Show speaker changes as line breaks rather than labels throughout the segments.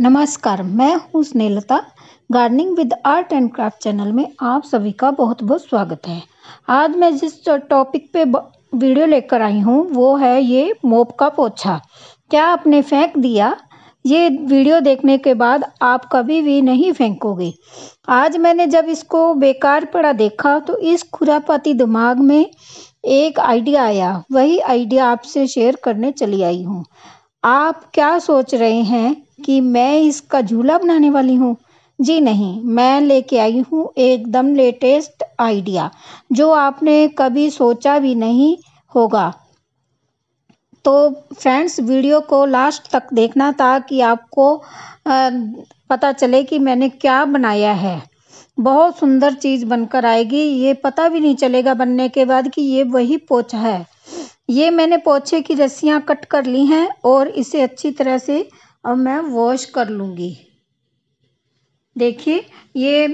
नमस्कार मैं हूँ Snehlata gardening with art and craft channel में आप सभी का बहुत बहुत स्वागत है आज मैं जिस टॉपिक पे वीडियो लेकर आई हूँ वो है ये मोप का पोछा क्या आपने फेंक दिया ये वीडियो देखने के बाद आप कभी भी नहीं फेंकोगे आज मैंने जब इसको बेकार पड़ा देखा तो इस खुरापाती दिमाग में एक आइडिया आया वही आइडिया आपसे शेयर करने चली आई हूँ आप क्या सोच रहे हैं कि मैं इसका झूला बनाने वाली हूँ जी नहीं मैं लेके आई हूँ एकदम लेटेस्ट आइडिया जो आपने कभी सोचा भी नहीं होगा तो फ्रेंड्स वीडियो को लास्ट तक देखना कि आपको पता चले कि मैंने क्या बनाया है बहुत सुंदर चीज़ बनकर आएगी ये पता भी नहीं चलेगा बनने के बाद कि ये वही पोछा है ये मैंने पोछे की रस्सियाँ कट कर ली हैं और इसे अच्छी तरह से अब मैं वॉश कर लूँगी देखिए ये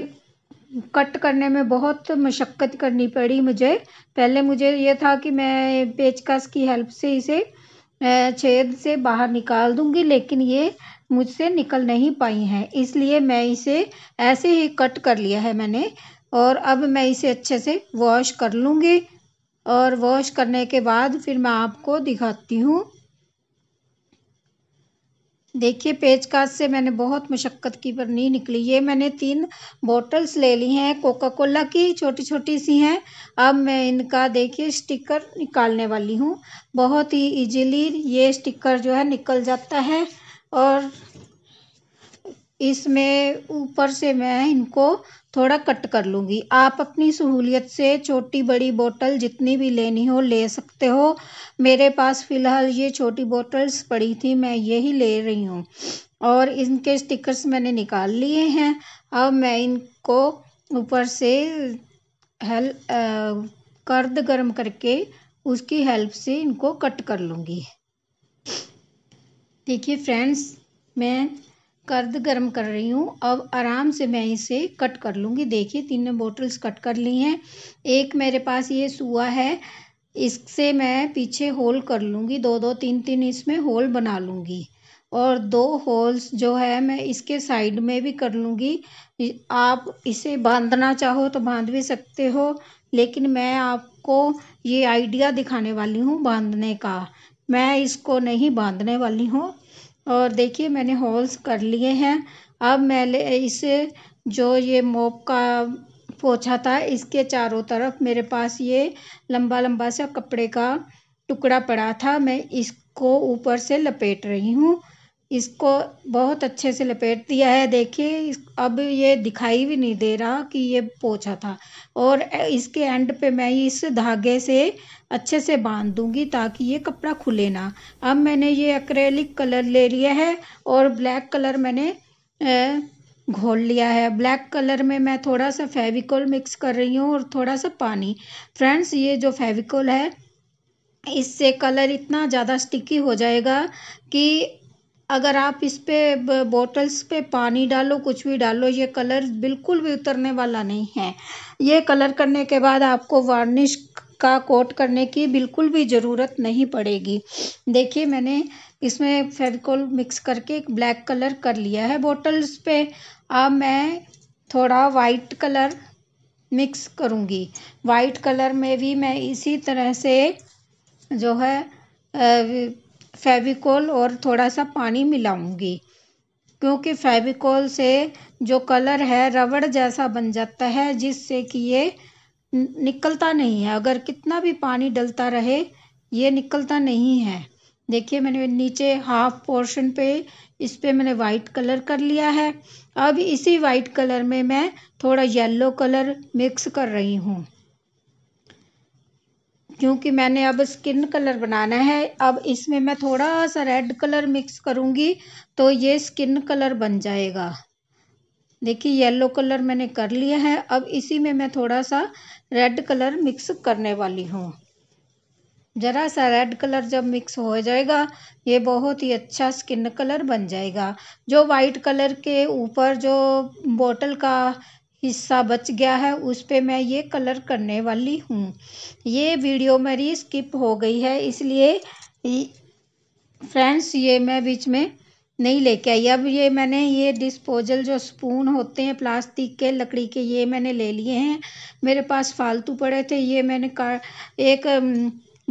कट करने में बहुत मशक्क़त करनी पड़ी मुझे पहले मुझे ये था कि मैं पेचकस की हेल्प से इसे छेद से बाहर निकाल दूँगी लेकिन ये मुझसे निकल नहीं पाई हैं इसलिए मैं इसे ऐसे ही कट कर लिया है मैंने और अब मैं इसे अच्छे से वॉश कर लूँगी और वॉश करने के बाद फिर मैं आपको दिखाती हूँ देखिए पेचकस से मैंने बहुत मशक्क़त की बरनी निकली ये मैंने तीन बॉटल्स ले ली हैं कोका कोला की छोटी छोटी सी हैं अब मैं इनका देखिए स्टिकर निकालने वाली हूँ बहुत ही इजीली ये स्टिकर जो है निकल जाता है और इसमें ऊपर से मैं इनको थोड़ा कट कर लूँगी आप अपनी सहूलियत से छोटी बड़ी बोटल जितनी भी लेनी हो ले सकते हो मेरे पास फ़िलहाल ये छोटी बोटल्स पड़ी थी मैं यही ले रही हूँ और इनके स्टिकर्स मैंने निकाल लिए हैं अब मैं इनको ऊपर से हेल कर्द गर्म करके उसकी हेल्प से इनको कट कर लूँगी देखिए फ्रेंड्स मैं कर्द गर्म कर रही हूँ अब आराम से मैं इसे कट कर लूँगी देखिए तीनों बॉटल्स कट कर ली हैं एक मेरे पास ये सुआ है इससे मैं पीछे होल कर लूँगी दो दो तीन तीन इसमें होल बना लूँगी और दो होल्स जो है मैं इसके साइड में भी कर लूँगी आप इसे बांधना चाहो तो बांध भी सकते हो लेकिन मैं आपको ये आइडिया दिखाने वाली हूँ बांधने का मैं इसको नहीं बांधने वाली हूँ और देखिए मैंने होल्स कर लिए हैं अब मैं इस जो ये मोप का पोछा था इसके चारों तरफ मेरे पास ये लंबा लंबा सा कपड़े का टुकड़ा पड़ा था मैं इसको ऊपर से लपेट रही हूँ इसको बहुत अच्छे से लपेट दिया है देखिए अब ये दिखाई भी नहीं दे रहा कि ये पोछा था और इसके एंड पे मैं इस धागे से अच्छे से बांध दूंगी ताकि ये कपड़ा खुले ना अब मैंने ये एक्रेलिक कलर ले लिया है और ब्लैक कलर मैंने घोल लिया है ब्लैक कलर में मैं थोड़ा सा फेविकोल मिक्स कर रही हूँ और थोड़ा सा पानी फ्रेंड्स ये जो फेविकोल है इससे कलर इतना ज़्यादा स्टिकी हो जाएगा कि अगर आप इस पर बॉटल्स पर पानी डालो कुछ भी डालो ये कलर बिल्कुल भी उतरने वाला नहीं है ये कलर करने के बाद आपको वार्निश का कोट करने की बिल्कुल भी ज़रूरत नहीं पड़ेगी देखिए मैंने इसमें फेविकोल मिक्स करके एक ब्लैक कलर कर लिया है बॉटल्स पे अब मैं थोड़ा वाइट कलर मिक्स करूँगी वाइट कलर में भी मैं इसी तरह से जो है फेविकोल और थोड़ा सा पानी मिलाऊंगी क्योंकि फेविकोल से जो कलर है रबड़ जैसा बन जाता है जिससे कि ये निकलता नहीं है अगर कितना भी पानी डलता रहे ये निकलता नहीं है देखिए मैंने नीचे हाफ पोर्शन पे इस पर मैंने वाइट कलर कर लिया है अब इसी वाइट कलर में मैं थोड़ा येलो कलर मिक्स कर रही हूँ क्योंकि मैंने अब स्किन कलर बनाना है अब इसमें मैं थोड़ा सा रेड कलर मिक्स करूँगी तो ये स्किन कलर बन जाएगा देखिए येलो कलर मैंने कर लिया है अब इसी में मैं थोड़ा सा रेड कलर मिक्स करने वाली हूँ ज़रा सा रेड कलर जब मिक्स हो जाएगा ये बहुत ही अच्छा स्किन कलर बन जाएगा जो वाइट कलर के ऊपर जो बोतल का हिस्सा बच गया है उस पर मैं ये कलर करने वाली हूँ ये वीडियो मेरी स्किप हो गई है इसलिए फ्रेंड्स ये मैं बीच में नहीं लेके आई अब ये मैंने ये डिस्पोजल जो स्पून होते हैं प्लास्टिक के लकड़ी के ये मैंने ले लिए हैं मेरे पास फालतू पड़े थे ये मैंने का एक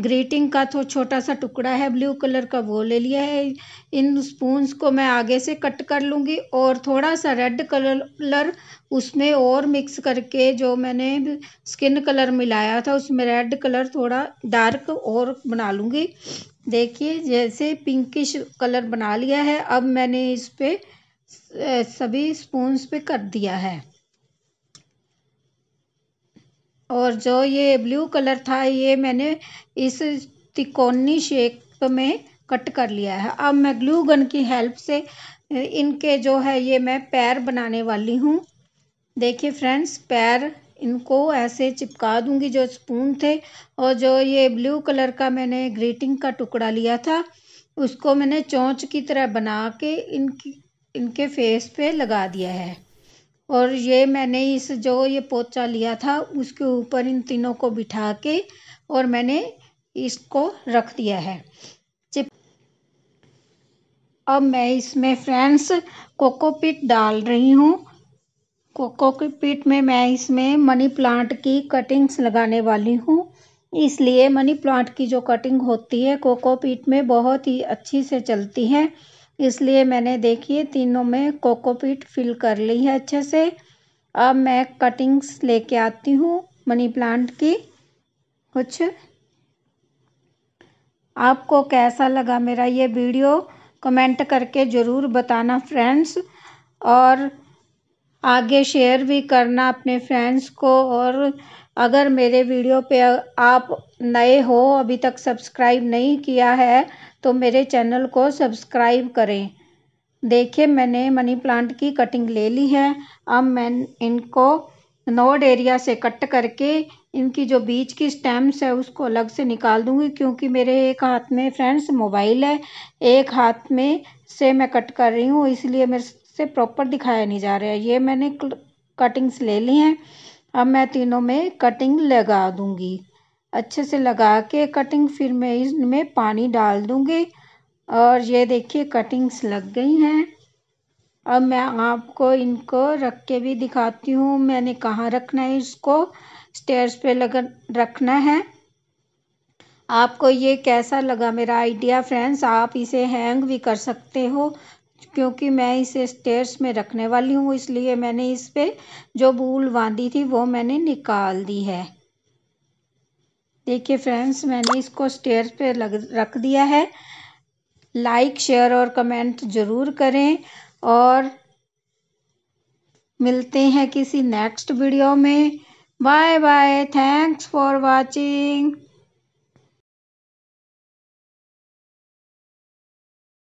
ग्रेटिंग का तो छोटा सा टुकड़ा है ब्लू कलर का वो ले लिया है इन स्पून्स को मैं आगे से कट कर लूँगी और थोड़ा सा रेड कलर उसमें और मिक्स करके जो मैंने स्किन कलर मिलाया था उसमें रेड कलर थोड़ा डार्क और बना लूँगी देखिए जैसे पिंकिश कलर बना लिया है अब मैंने इस पर सभी स्पून्स पे कर दिया है और जो ये ब्लू कलर था ये मैंने इस तिकोनी शेप में कट कर लिया है अब मैं ग्लू गन की हेल्प से इनके जो है ये मैं पैर बनाने वाली हूँ देखिए फ्रेंड्स पैर इनको ऐसे चिपका दूंगी जो स्पून थे और जो ये ब्लू कलर का मैंने ग्रीटिंग का टुकड़ा लिया था उसको मैंने चोंच की तरह बना के इनकी इनके फेस पे लगा दिया है और ये मैंने इस जो ये पोचा लिया था उसके ऊपर इन तीनों को बिठा के और मैंने इसको रख दिया है चिप अब मैं इसमें फ्रेंड्स कोकोपीट डाल रही हूँ कोकोपीट में मैं इसमें मनी प्लांट की कटिंग्स लगाने वाली हूँ इसलिए मनी प्लांट की जो कटिंग होती है कोकोपीट में बहुत ही अच्छी से चलती है इसलिए मैंने देखिए तीनों में कोकोपीट फिल कर ली है अच्छे से अब मैं कटिंग्स लेके आती हूँ मनी प्लांट की कुछ आपको कैसा लगा मेरा ये वीडियो कमेंट करके ज़रूर बताना फ्रेंड्स और आगे शेयर भी करना अपने फ्रेंड्स को और अगर मेरे वीडियो पे आप नए हो अभी तक सब्सक्राइब नहीं किया है तो मेरे चैनल को सब्सक्राइब करें देखिए मैंने मनी प्लांट की कटिंग ले ली है अब मैं इनको नोड एरिया से कट करके इनकी जो बीच की स्टेम्स है उसको अलग से निकाल दूंगी क्योंकि मेरे एक हाथ में फ्रेंड्स मोबाइल है एक हाथ में से मैं कट कर रही हूँ इसलिए मेरे से प्रॉपर दिखाया नहीं जा रहा है ये मैंने कटिंग्स ले ली हैं अब मैं तीनों में कटिंग लगा दूंगी अच्छे से लगा के कटिंग फिर मैं इसमें पानी डाल दूँगी और ये देखिए कटिंग्स लग गई हैं अब मैं आपको इनको रख के भी दिखाती हूँ मैंने कहाँ रखना है इसको स्टेयर्स पे लग रखना है आपको ये कैसा लगा मेरा आइडिया फ्रेंड्स आप इसे हैंग भी कर सकते हो क्योंकि मैं इसे स्टेयर्स में रखने वाली हूँ इसलिए मैंने इस पर जो भूल बांधी थी वो मैंने निकाल दी है देखिए फ्रेंड्स मैंने इसको स्टेयर पे लग रख दिया है लाइक शेयर और कमेंट ज़रूर करें और मिलते हैं किसी नेक्स्ट वीडियो में bye bye thanks for watching